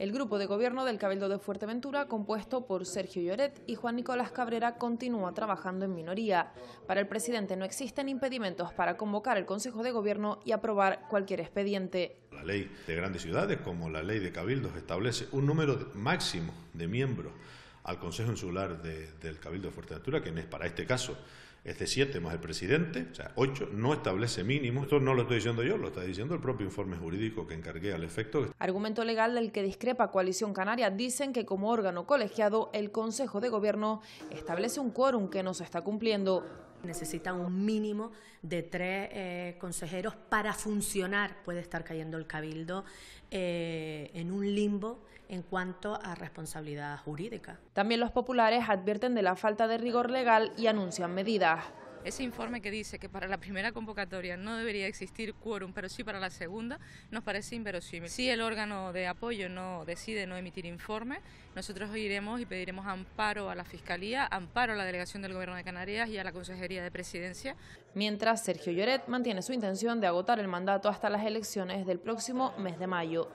El grupo de gobierno del Cabildo de Fuerteventura, compuesto por Sergio Lloret y Juan Nicolás Cabrera, continúa trabajando en minoría. Para el presidente no existen impedimentos para convocar el Consejo de Gobierno y aprobar cualquier expediente. La ley de grandes ciudades, como la ley de cabildos, establece un número máximo de miembros al Consejo Insular del Cabildo de Fuerteventura, que es para este caso este siete 7 más el presidente, o sea, 8, no establece mínimo. Esto no lo estoy diciendo yo, lo está diciendo el propio informe jurídico que encargué al efecto. Argumento legal del que discrepa Coalición Canaria. Dicen que como órgano colegiado, el Consejo de Gobierno establece un quórum que no se está cumpliendo. Necesitan un mínimo de tres eh, consejeros para funcionar. Puede estar cayendo el cabildo eh, en un limbo en cuanto a responsabilidad jurídica. También los populares advierten de la falta de rigor legal y anuncian medidas. Ese informe que dice que para la primera convocatoria no debería existir quórum, pero sí para la segunda, nos parece inverosímil. Si el órgano de apoyo no decide no emitir informe, nosotros iremos y pediremos amparo a la Fiscalía, amparo a la Delegación del Gobierno de Canarias y a la Consejería de Presidencia. Mientras, Sergio Lloret mantiene su intención de agotar el mandato hasta las elecciones del próximo mes de mayo.